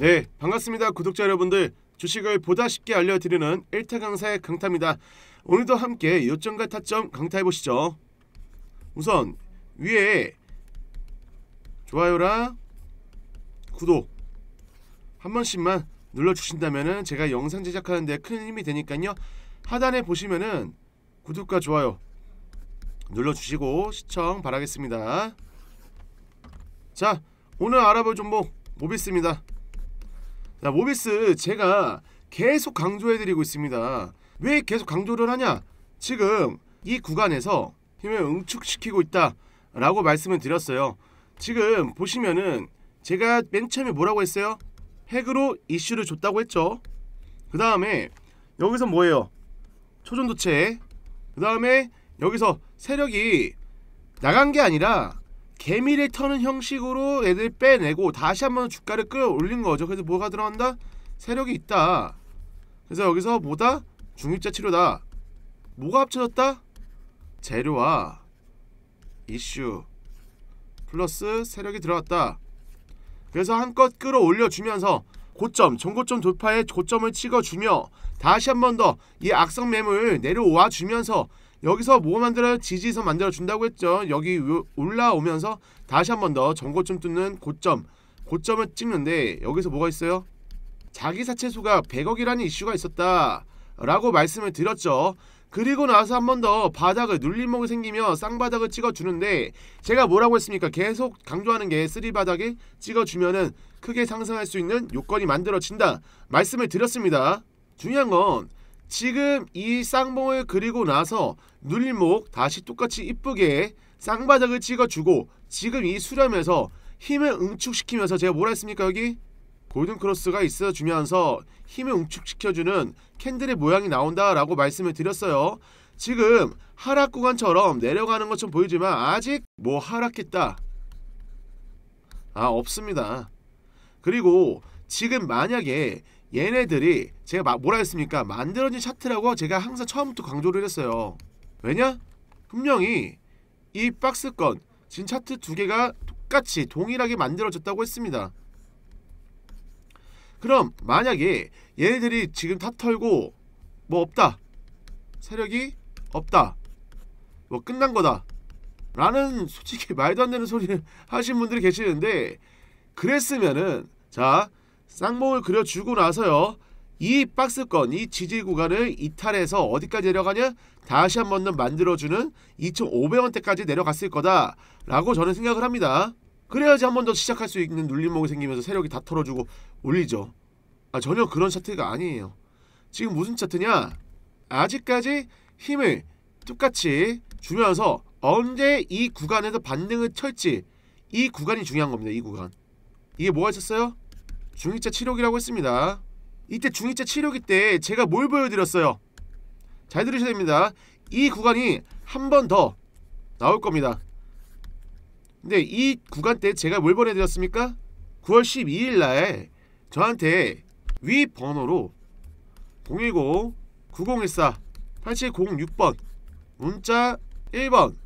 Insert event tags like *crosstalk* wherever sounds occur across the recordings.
네, 반갑습니다. 구독자 여러분들. 주식을 보다 쉽게 알려드리는 1타 강사의 강타입니다. 오늘도 함께 요점과 타점 강타해보시죠. 우선 위에 좋아요랑 구독 한 번씩만 눌러주신다면 제가 영상 제작하는 데큰 힘이 되니까요. 하단에 보시면은 구독과 좋아요 눌러주시고 시청 바라겠습니다. 자, 오늘 알아볼 종목 모비스입니다. 뭐 자, 모비스 제가 계속 강조해드리고 있습니다. 왜 계속 강조를 하냐? 지금 이 구간에서 힘을 응축시키고 있다 라고 말씀을 드렸어요. 지금 보시면은 제가 맨 처음에 뭐라고 했어요? 핵으로 이슈를 줬다고 했죠. 그 다음에 여기서 뭐예요? 초전도체 그 다음에 여기서 세력이 나간 게 아니라 개미를 터는 형식으로 애들 빼내고 다시 한번 주가를 끌어올린 거죠. 그래서 뭐가 들어간다? 세력이 있다. 그래서 여기서 뭐다? 중립자 치료다. 뭐가 합쳐졌다? 재료와 이슈 플러스 세력이 들어왔다 그래서 한껏 끌어올려주면서 고점, 전고점 돌파에 고점을 찍어주며 다시 한번 더 이 악성 매물 내려와 주면서 여기서 뭐 만들어요? 지지선 만들어준다고 했죠. 여기 올라오면서 다시 한 번더 전고점 뚫는 고점 고점을 찍는데 여기서 뭐가 있어요? 자기 사채수가 100억이라는 이슈가 있었다 라고 말씀을 드렸죠. 그리고 나서 한 번 더 바닥을 눌림목이 생기며 쌍바닥을 찍어주는데 제가 뭐라고 했습니까? 계속 강조하는 게쓰리바닥에 찍어주면은 크게 상승할 수 있는 요건이 만들어진다 말씀을 드렸습니다. 중요한 건 지금 이 쌍봉을 그리고 나서 눌림목 다시 똑같이 이쁘게 쌍바닥을 찍어주고 지금 이 수렴에서 힘을 응축시키면서 제가 뭐라 했습니까 여기? 골든크로스가 있어주면서 힘을 응축시켜주는 캔들의 모양이 나온다라고 말씀을 드렸어요. 지금 하락 구간처럼 내려가는 것처럼 보이지만 아직 뭐 하락했다. 아 없습니다. 그리고 지금 만약에 얘네들이 제가 뭐라 했습니까? 만들어진 차트라고 제가 항상 처음부터 강조를 했어요. 왜냐? 분명히 이 박스권 진 차트 두 개가 똑같이 동일하게 만들어졌다고 했습니다. 그럼 만약에 얘네들이 지금 다 털고 뭐 없다 세력이 없다 뭐 끝난 거다 라는 솔직히 *laughs* 말도 안 되는 소리를 하신 분들이 계시는데 그랬으면은 자 쌍봉을 그려주고 나서요. 이 박스권, 이 지지 구간을 이탈해서 어디까지 내려가냐? 다시 한 번 더 만들어주는 2,500원대까지 내려갔을 거다라고 저는 생각을 합니다. 그래야지 한 번 더 시작할 수 있는 눌림목이 생기면서 세력이 다 털어주고 올리죠. 아, 전혀 그런 차트가 아니에요. 지금 무슨 차트냐? 아직까지 힘을 똑같이 주면서 언제 이 구간에서 반등을 칠지 이 구간이 중요한 겁니다. 이 구간. 이게 뭐가 있었어요? 중위자 치료기라고 했습니다 이때 중위자 치료기 때 제가 뭘 보여드렸어요 잘 들으셔야 됩니다 이 구간이 한 번 더 나올 겁니다 근데 이 구간 때 제가 뭘 보내드렸습니까? 9월 12일날 저한테 위 번호로 010-9014-8706번 문자 1번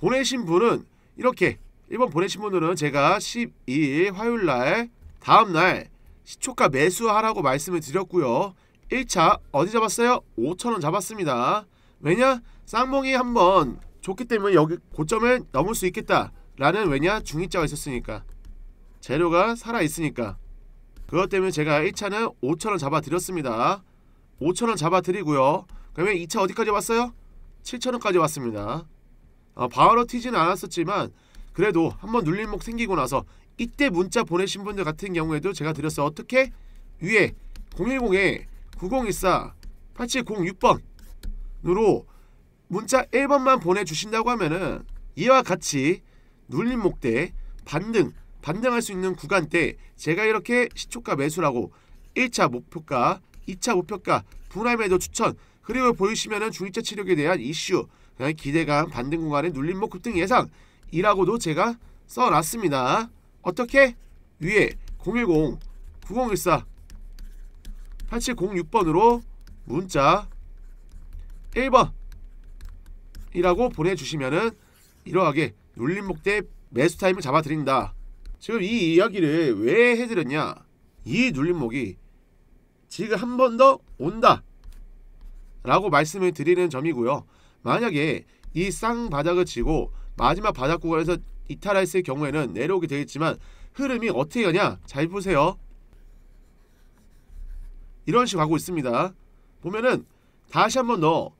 보내신 분은 이렇게 1번 보내신 분들은 제가 12일 화요일날 다음 날 시초가 매수하라고 말씀을 드렸고요. 1차 어디 잡았어요? 5천원 잡았습니다. 왜냐? 쌍봉이 한번 좋기 때문에 여기 고점을 넘을 수 있겠다. 라는 왜냐? 중위자가 있었으니까. 재료가 살아있으니까. 그것 때문에 제가 1차는 5천원 잡아드렸습니다. 5천원 잡아드리고요. 그러면 2차 어디까지 왔어요? 7천원까지 왔습니다. 어, 바로 튀지는 않았었지만 그래도 한번 눌림목 생기고 나서 이때 문자 보내신 분들 같은 경우에도 제가 드렸어요. 어떻게? 위에 010에 9014 8706번으로 문자 1번만 보내주신다고 하면은 이와 같이 눌림목대 반등 반등할 수 있는 구간때 제가 이렇게 시초가 매수라고 1차 목표가 2차 목표가 분할 매도 추천 그리고 보이시면은 중립자 치력에 대한 이슈 기대감 반등 공간의 눌림목 급등 예상이라고도 제가 써놨습니다. 어떻게? 위에 010 9014 8706번으로 문자 1번 이라고 보내주시면은 이러하게 눌림목대 매수 타임을 잡아드린다. 지금 이 이야기를 왜 해드렸냐? 이 눌림목이 지금 한 번 더 온다. 라고 말씀을 드리는 점이고요. 만약에 이 쌍바닥을 치고 마지막 바닥 구간에서 이탈했을 경우에는 내려오게 되겠지만 흐름이 어떻게 가냐 잘 보세요 이런 식으로 가고 있습니다 보면은 다시 한번 더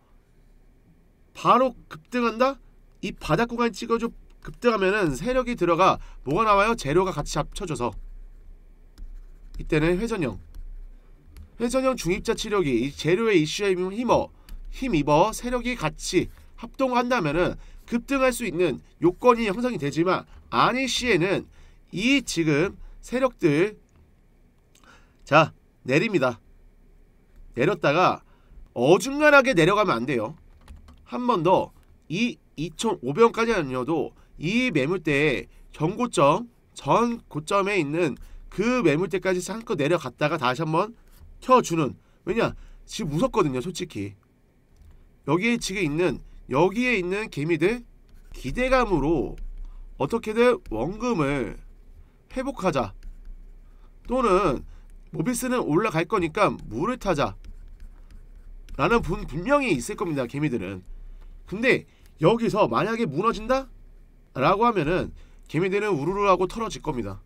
바로 급등한다? 이 바닥 구간 찍어줘 급등하면은 세력이 들어가 뭐가 나와요? 재료가 같이 합쳐져서 이때는 회전형 회전형 중입자 치력이 이 재료의 이슈에 힘어 힘입어 세력이 같이 합동한다면은 급등할 수 있는 요건이 형성이 되지만 아닐 시에는 이 지금 세력들 자 내립니다. 내렸다가 어중간하게 내려가면 안 돼요. 한 번 더 이 2,500원까지 아니어도 이 매물대에 전고점 전 고점에 있는 그 매물대까지 한껏 내려갔다가 다시 한 번 켜주는 왜냐 지금 무섭거든요 솔직히 여기에 지금 있는 여기에 있는 개미들 기대감으로 어떻게든 원금을 회복하자 또는 모비스는 올라갈 거니까 물을 타자 라는 분 분명히 있을 겁니다 개미들은 근데 여기서 만약에 무너진다? 라고 하면은 개미들은 우르르 하고 털어질 겁니다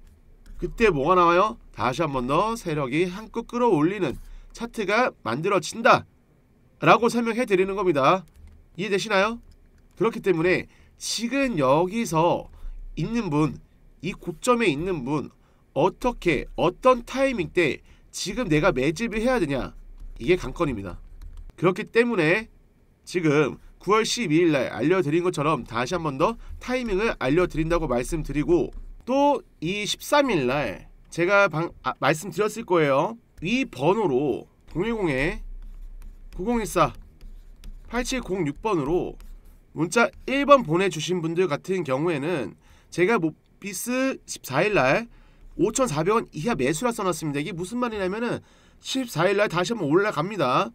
그때 뭐가 나와요? 다시 한 번 더 세력이 한껏 끌어올리는 차트가 만들어진다 라고 설명해드리는 겁니다 이해되시나요? 그렇기 때문에 지금 여기서 있는 분, 이 고점에 있는 분 어떻게 어떤 타이밍 때 지금 내가 매집을 해야 되냐 이게 관건입니다. 그렇기 때문에 지금 9월 12일 날 알려드린 것처럼 다시 한 번 더 타이밍을 알려드린다고 말씀드리고 또 이 13일 날 제가 방, 아, 말씀드렸을 거예요. 이 번호로 010에 9014 8706번으로 문자 1번 보내주신 분들 같은 경우에는 제가 모피스 14일날 5,400원 이하 매수라 써놨습니다. 이게 무슨 말이냐면은 14일날 다시 한번 올라갑니다.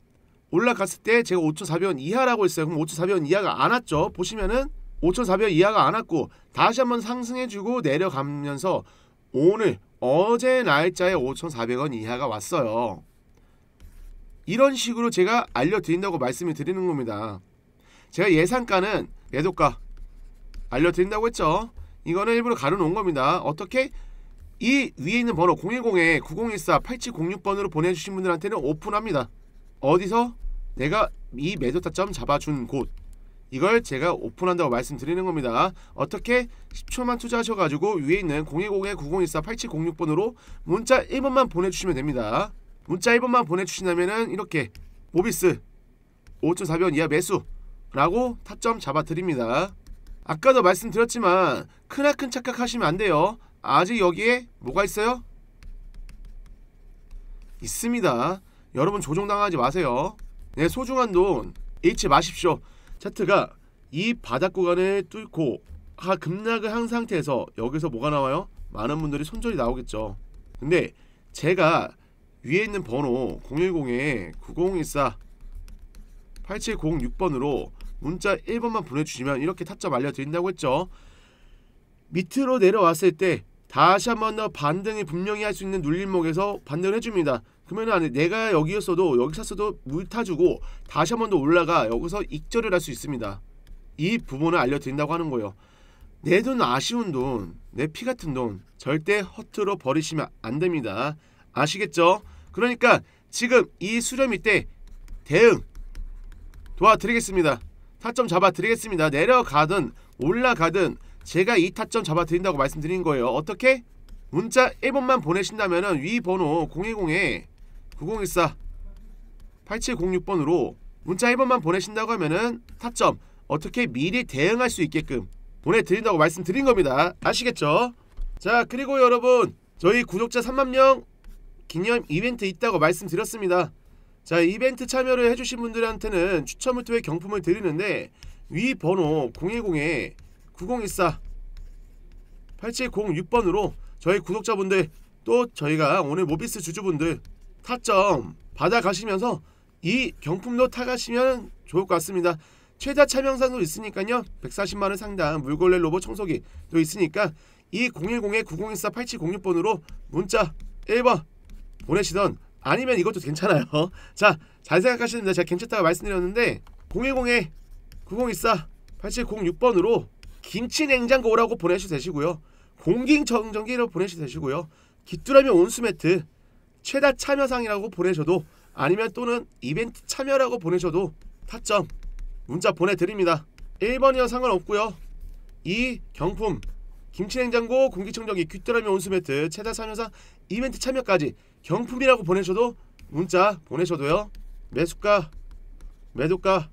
올라갔을 때 제가 5,400원 이하라고 했어요. 그럼 5,400원 이하가 안 왔죠. 보시면은 5,400원 이하가 안 왔고 다시 한번 상승해주고 내려가면서 오늘 어제 날짜에 5,400원 이하가 왔어요. 이런 식으로 제가 알려드린다고 말씀을 드리는 겁니다. 제가 예상가는 매도가 알려드린다고 했죠. 이거는 일부러 가려놓은 겁니다. 어떻게? 이 위에 있는 번호 010-9014-8706번으로 보내주신 분들한테는 오픈합니다. 어디서 내가 이 매도 타점 잡아준 곳 이걸 제가 오픈한다고 말씀드리는 겁니다. 어떻게 10초만 투자하셔가지고 위에 있는 010-9014-8706번으로 문자 1번만 보내주시면 됩니다. 문자 1번만 보내주신다면 이렇게 모비스 5.4변 이하 매수라고 타점 잡아드립니다. 아까도 말씀드렸지만 크나큰 착각하시면 안 돼요. 아직 여기에 뭐가 있어요? 있습니다. 여러분 조종당하지 마세요. 내 네, 소중한 돈 잃지 마십시오. 차트가 이 바닥 구간을 뚫고 하 급락을 한 상태에서 여기서 뭐가 나와요? 많은 분들이 손절이 나오겠죠. 근데 제가 위에 있는 번호 010-9014-8706번으로 문자 1번만 보내주시면 이렇게 타점 알려드린다고 했죠. 밑으로 내려왔을 때 다시 한번더 반등이 분명히 할 수 있는 눌림목에서 반등을 해줍니다. 그러면 안에 내가 여기였어도 여기 서어도 물타주고 다시 한번더 올라가 여기서 익절을 할 수 있습니다. 이 부분을 알려드린다고 하는 거예요. 내 돈 아쉬운 돈, 내 피 같은 돈 절대 허투루 버리시면 안 됩니다. 아시겠죠? 그러니까 지금 이 수렴이 때 대응 도와드리겠습니다. 타점 잡아드리겠습니다. 내려가든 올라가든 제가 이 타점 잡아드린다고 말씀드린 거예요. 어떻게? 문자 1번만 보내신다면 위 번호 010-9014-8706번으로 문자 1번만 보내신다고 하면은 타점 어떻게 미리 대응할 수 있게끔 보내드린다고 말씀드린 겁니다. 아시겠죠? 자 그리고 여러분 저희 구독자 3만 명 기념 이벤트 있다고 말씀드렸습니다. 자 이벤트 참여를 해주신 분들한테는 추첨을 통해 경품을 드리는데 위 번호 010-9014 8706번으로 저희 구독자분들 또 저희가 오늘 모비스 주주분들 타점 받아가시면서 이 경품도 타가시면 좋을 것 같습니다. 최다 참여상도 있으니까요. 140만원 상당 물걸레 로봇 청소기도 있으니까 이 010-9014-8706번으로 문자 1번 보내시던 아니면 이것도 괜찮아요 *laughs* 자 잘생각하시는데 제가 괜찮다고 말씀드렸는데 010에 9014 8706번으로 김치냉장고 오라고 보내셔도 되시고요 공기청정기로 보내셔도 되시고요 귀뚜라미 온수매트 최다 참여상이라고 보내셔도 아니면 또는 이벤트 참여라고 보내셔도 타점 문자 보내드립니다 1번이요 상관없고요 2 경품 김치냉장고, 공기청정기, 귀뚜라미 온수매트, 최다 산연상 이벤트 참여까지 경품이라고 보내셔도 문자 보내셔도요. 매수가, 매도가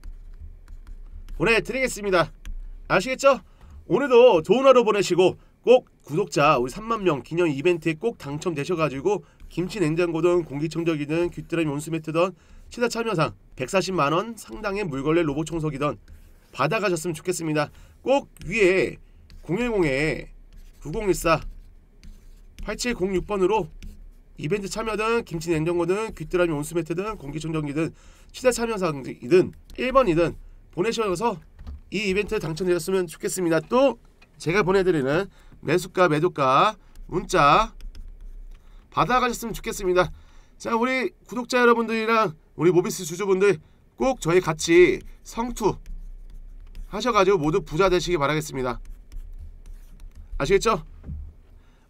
보내드리겠습니다. 아시겠죠? 오늘도 좋은 하루 보내시고 꼭 구독자 우리 3만명 기념 이벤트에 꼭 당첨되셔가지고 김치냉장고든 공기청정기든 귀뚜라미 온수매트든 최다 참여상 140만원 상당의 물걸레 로봇 청소기든 받아가셨으면 좋겠습니다. 꼭 위에 010-9014 8706번으로 이벤트 참여든 김치 냉장고든 귀뚜라미 온수매트든 공기청정기든 시대 참여상이든 1번이든 보내셔서 이 이벤트 당첨되셨으면 좋겠습니다. 또 제가 보내드리는 매수가 매도가 문자 받아가셨으면 좋겠습니다. 자 우리 구독자 여러분들이랑 우리 모비스 주주분들 꼭 저희 같이 성투 하셔가지고 모두 부자 되시기 바라겠습니다. 아시겠죠?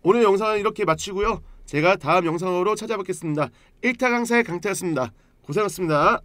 오늘 영상은 이렇게 마치고요. 제가 다음 영상으로 찾아뵙겠습니다. 1타 강사의 강태였습니다. 고생하셨습니다.